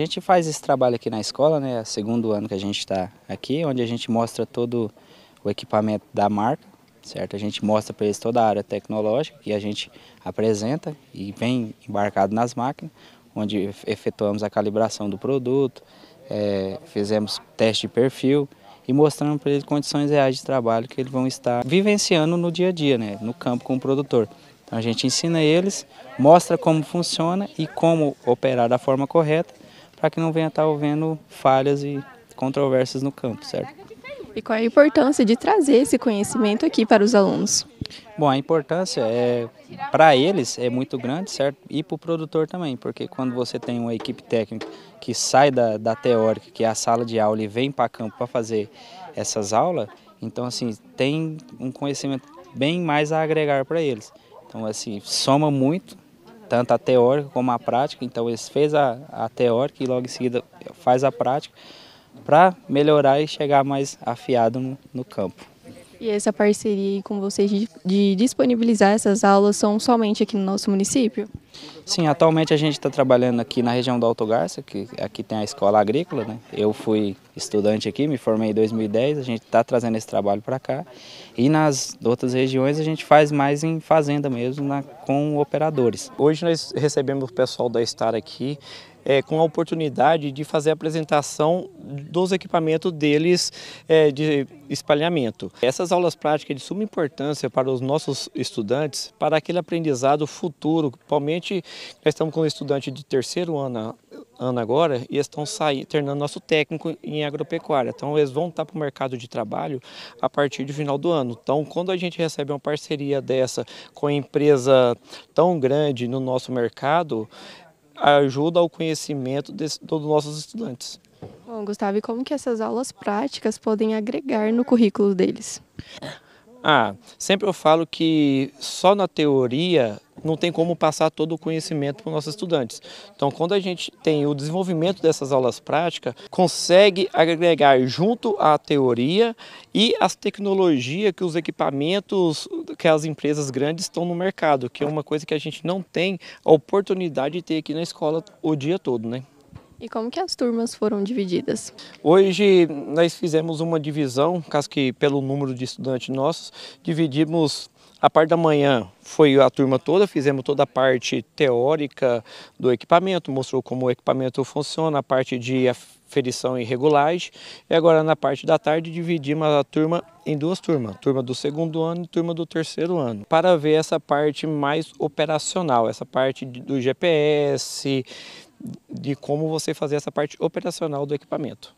A gente faz esse trabalho aqui na escola, né? É o segundo ano que a gente está aqui, onde a gente mostra todo o equipamento da marca, certo? A gente mostra para eles toda a área tecnológica que a gente apresenta e vem embarcado nas máquinas, onde efetuamos a calibração do produto, é, fizemos teste de perfil e mostramos para eles condições reais de trabalho que eles vão estar vivenciando no dia a dia, né? No campo com o produtor. Então a gente ensina eles, mostra como funciona e como operar da forma correta para que não venha estar tá havendo falhas e controvérsias no campo, certo? E qual é a importância de trazer esse conhecimento aqui para os alunos? Bom, a importância é para eles é muito grande, certo? E para o produtor também, porque quando você tem uma equipe técnica que sai da, da teórica, que é a sala de aula, e vem para campo para fazer essas aulas, então assim tem um conhecimento bem mais a agregar para eles. Então assim soma muito tanto a teórica como a prática. Então eles fez a, a teórica e logo em seguida faz a prática para melhorar e chegar mais afiado no, no campo. E essa parceria com vocês de, de disponibilizar essas aulas são somente aqui no nosso município? Sim, atualmente a gente está trabalhando aqui na região do Alto Garça, que aqui tem a escola agrícola. Né? Eu fui estudante aqui, me formei em 2010, a gente está trazendo esse trabalho para cá. E nas outras regiões a gente faz mais em fazenda mesmo, na, com operadores. Hoje nós recebemos o pessoal da Star aqui, é, com a oportunidade de fazer a apresentação dos equipamentos deles é, de espalhamento. Essas aulas práticas de suma importância para os nossos estudantes, para aquele aprendizado futuro, principalmente gente, nós estamos com um estudante de terceiro ano, ano agora e estão saindo, tornando nosso técnico em agropecuária. Então eles vão estar para o mercado de trabalho a partir do final do ano. Então quando a gente recebe uma parceria dessa com a empresa tão grande no nosso mercado, ajuda ao conhecimento de todos os nossos estudantes. Bom, Gustavo, e como que essas aulas práticas podem agregar no currículo deles? Ah, sempre eu falo que só na teoria não tem como passar todo o conhecimento para os nossos estudantes. Então, quando a gente tem o desenvolvimento dessas aulas práticas, consegue agregar junto à teoria e as tecnologias que os equipamentos que as empresas grandes estão no mercado, que é uma coisa que a gente não tem a oportunidade de ter aqui na escola o dia todo, né? E como que as turmas foram divididas? Hoje nós fizemos uma divisão, caso que pelo número de estudantes nossos, dividimos a parte da manhã foi a turma toda, fizemos toda a parte teórica do equipamento, mostrou como o equipamento funciona, a parte de aferição e regulagem. E agora na parte da tarde dividimos a turma em duas turmas, turma do segundo ano e turma do terceiro ano, para ver essa parte mais operacional, essa parte do GPS, de como você fazer essa parte operacional do equipamento.